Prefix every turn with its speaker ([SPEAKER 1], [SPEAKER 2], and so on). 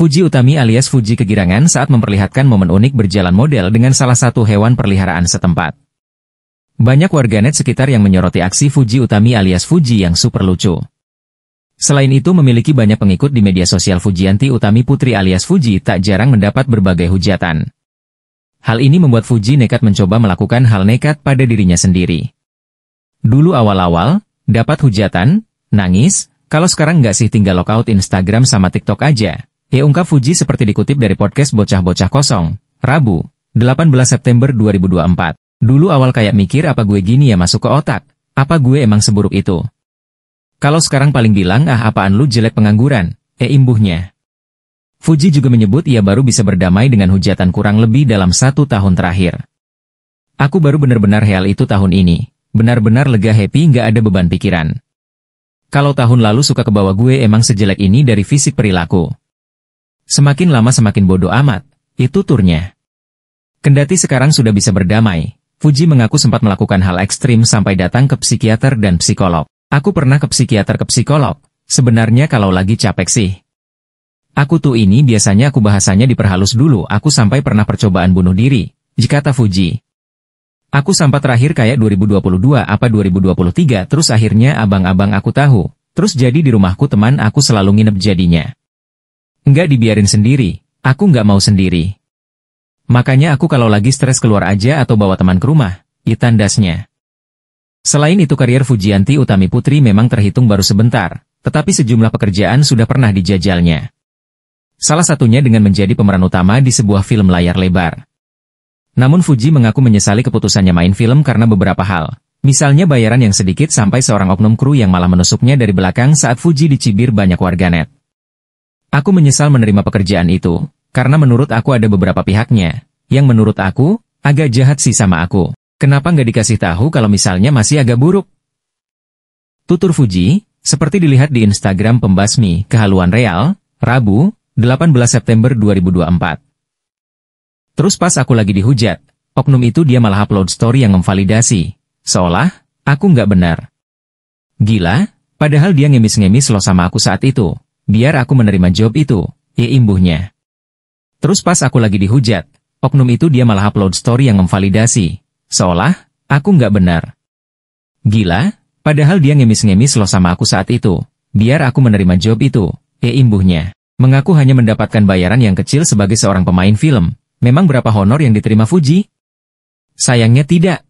[SPEAKER 1] Fuji Utami alias Fuji kegirangan saat memperlihatkan momen unik berjalan model dengan salah satu hewan perliharaan setempat. Banyak warganet sekitar yang menyoroti aksi Fuji Utami alias Fuji yang super lucu. Selain itu memiliki banyak pengikut di media sosial Fujianti Utami Putri alias Fuji tak jarang mendapat berbagai hujatan. Hal ini membuat Fuji nekat mencoba melakukan hal nekat pada dirinya sendiri. Dulu awal-awal, dapat hujatan, nangis, kalau sekarang nggak sih tinggal lockout Instagram sama TikTok aja. Ia ungkap Fuji seperti dikutip dari podcast Bocah-Bocah Kosong, Rabu, 18 September 2024. Dulu awal kayak mikir apa gue gini ya masuk ke otak, apa gue emang seburuk itu. Kalau sekarang paling bilang ah apaan lu jelek pengangguran, eh imbuhnya. Fuji juga menyebut ia baru bisa berdamai dengan hujatan kurang lebih dalam satu tahun terakhir. Aku baru benar-benar heal itu tahun ini, benar-benar lega happy nggak ada beban pikiran. Kalau tahun lalu suka kebawa gue emang sejelek ini dari fisik perilaku. Semakin lama semakin bodoh amat, itu turnya. Kendati sekarang sudah bisa berdamai, Fuji mengaku sempat melakukan hal ekstrim sampai datang ke psikiater dan psikolog. Aku pernah ke psikiater ke psikolog, sebenarnya kalau lagi capek sih. Aku tuh ini biasanya aku bahasanya diperhalus dulu, aku sampai pernah percobaan bunuh diri, jika kata Fuji. Aku sampai terakhir kayak 2022 apa 2023, terus akhirnya abang-abang aku tahu, terus jadi di rumahku teman aku selalu nginep jadinya. Nggak dibiarin sendiri, aku nggak mau sendiri. Makanya aku kalau lagi stres keluar aja atau bawa teman ke rumah, itandasnya. Ya Selain itu karier Fujianti Utami Putri memang terhitung baru sebentar, tetapi sejumlah pekerjaan sudah pernah dijajalnya. Salah satunya dengan menjadi pemeran utama di sebuah film layar lebar. Namun Fuji mengaku menyesali keputusannya main film karena beberapa hal. Misalnya bayaran yang sedikit sampai seorang oknum kru yang malah menusuknya dari belakang saat Fuji dicibir banyak warganet. Aku menyesal menerima pekerjaan itu, karena menurut aku ada beberapa pihaknya, yang menurut aku, agak jahat sih sama aku. Kenapa nggak dikasih tahu kalau misalnya masih agak buruk? Tutur Fuji, seperti dilihat di Instagram pembasmi kehaluan real, Rabu, 18 September 2024. Terus pas aku lagi dihujat, oknum itu dia malah upload story yang memvalidasi, seolah, aku nggak benar. Gila, padahal dia ngemis-ngemis loh sama aku saat itu, biar aku menerima job itu, ya imbuhnya. Terus pas aku lagi dihujat, oknum itu dia malah upload story yang memvalidasi, seolah, aku nggak benar. Gila, padahal dia ngemis-ngemis loh sama aku saat itu, biar aku menerima job itu, ya imbuhnya. Mengaku hanya mendapatkan bayaran yang kecil sebagai seorang pemain film, memang berapa honor yang diterima Fuji? Sayangnya tidak,